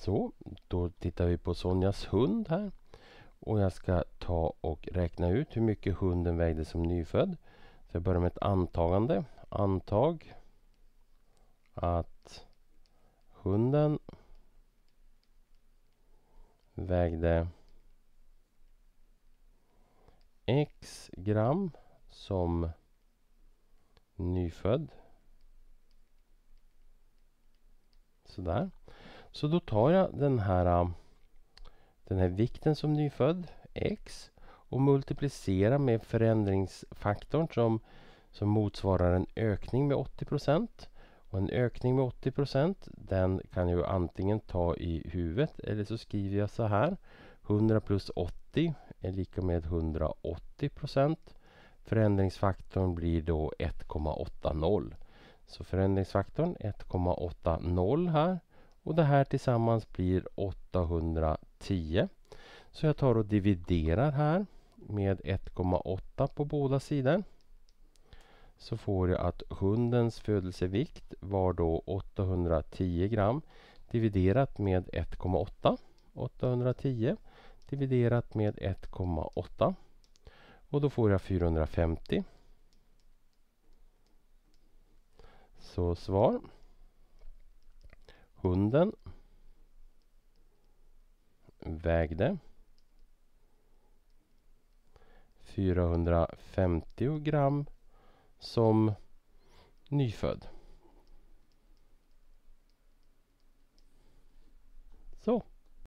Så, då tittar vi på Sonjas hund här. Och jag ska ta och räkna ut hur mycket hunden vägde som nyfödd. Så jag börjar med ett antagande. Antag att hunden vägde x gram som nyfödd. Sådär. Så då tar jag den här, um, den här vikten som nyfödd, x, och multiplicerar med förändringsfaktorn som, som motsvarar en ökning med 80 och en ökning med 80 den kan jag antingen ta i huvudet eller så skriver jag så här. 100 plus 80 är lika med 180 Förändringsfaktorn blir då 1,80. Så förändringsfaktorn 1,80 här och det här tillsammans blir 810. Så jag tar och dividerar här med 1,8 på båda sidor. Så får jag att hundens födelsevikt var då 810 gram dividerat med 1,8. 810 dividerat med 1,8. Och då får jag 450. Så svar Hunden vägde 450 gram som nyfödd.